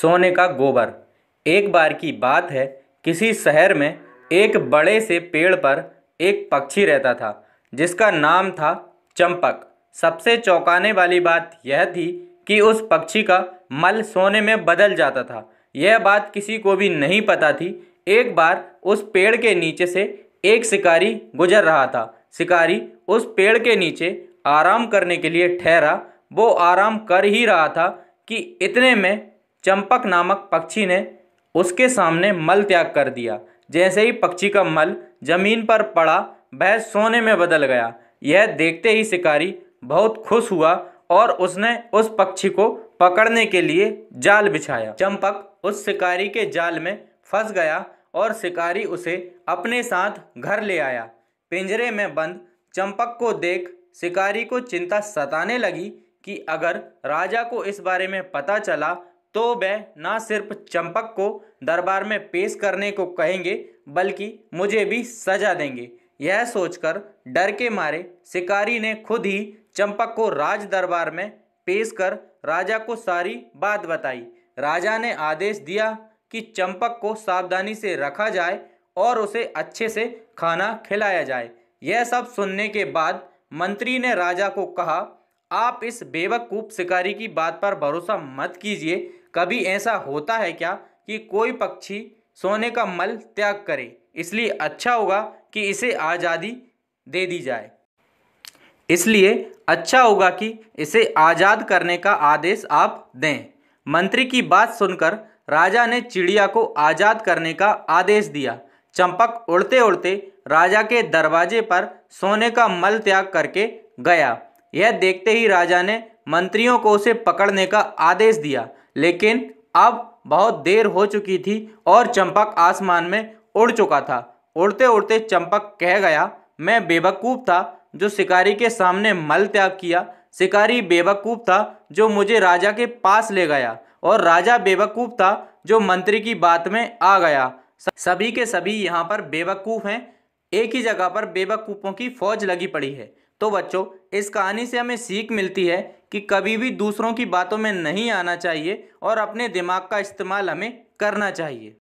सोने का गोबर एक बार की बात है किसी शहर में एक बड़े से पेड़ पर एक पक्षी रहता था जिसका नाम था चंपक सबसे चौंकाने वाली बात यह थी कि उस पक्षी का मल सोने में बदल जाता था यह बात किसी को भी नहीं पता थी एक बार उस पेड़ के नीचे से एक शिकारी गुजर रहा था शिकारी उस पेड़ के नीचे आराम करने के लिए ठहरा वो आराम कर ही रहा था कि इतने में चंपक नामक पक्षी ने उसके सामने मल त्याग कर दिया जैसे ही पक्षी का मल जमीन पर पड़ा वह सोने में बदल गया यह देखते ही शिकारी बहुत खुश हुआ और उसने उस पक्षी को पकड़ने के लिए जाल बिछाया चंपक उस शिकारी के जाल में फंस गया और शिकारी उसे अपने साथ घर ले आया पिंजरे में बंद चंपक को देख शिकारी को चिंता सताने लगी कि अगर राजा को इस बारे में पता चला तो वह ना सिर्फ चंपक को दरबार में पेश करने को कहेंगे बल्कि मुझे भी सजा देंगे यह सोचकर डर के मारे शिकारी ने खुद ही चंपक को राज दरबार में पेश कर राजा को सारी बात बताई राजा ने आदेश दिया कि चंपक को सावधानी से रखा जाए और उसे अच्छे से खाना खिलाया जाए यह सब सुनने के बाद मंत्री ने राजा को कहा आप इस बेवकूफ़ शिकारी की बात पर भरोसा मत कीजिए कभी ऐसा होता है क्या कि कोई पक्षी सोने का मल त्याग करे इसलिए अच्छा होगा कि इसे आज़ादी दे दी जाए इसलिए अच्छा होगा कि इसे आज़ाद करने का आदेश आप दें मंत्री की बात सुनकर राजा ने चिड़िया को आज़ाद करने का आदेश दिया चंपक उड़ते उड़ते राजा के दरवाजे पर सोने का मल त्याग करके गया यह देखते ही राजा ने मंत्रियों को उसे पकड़ने का आदेश दिया लेकिन अब बहुत देर हो चुकी थी और चंपक आसमान में उड़ चुका था उड़ते उड़ते चंपक कह गया मैं बेवकूफ़ था जो शिकारी के सामने मल त्याग किया शिकारी बेवकूफ़ था जो मुझे राजा के पास ले गया और राजा बेवकूफ़ था जो मंत्री की बात में आ गया सभी के सभी यहाँ पर बेवकूफ़ हैं एक ही जगह पर बेवकूफ़ों की फौज लगी पड़ी है तो बच्चों इस कहानी से हमें सीख मिलती है कि कभी भी दूसरों की बातों में नहीं आना चाहिए और अपने दिमाग का इस्तेमाल हमें करना चाहिए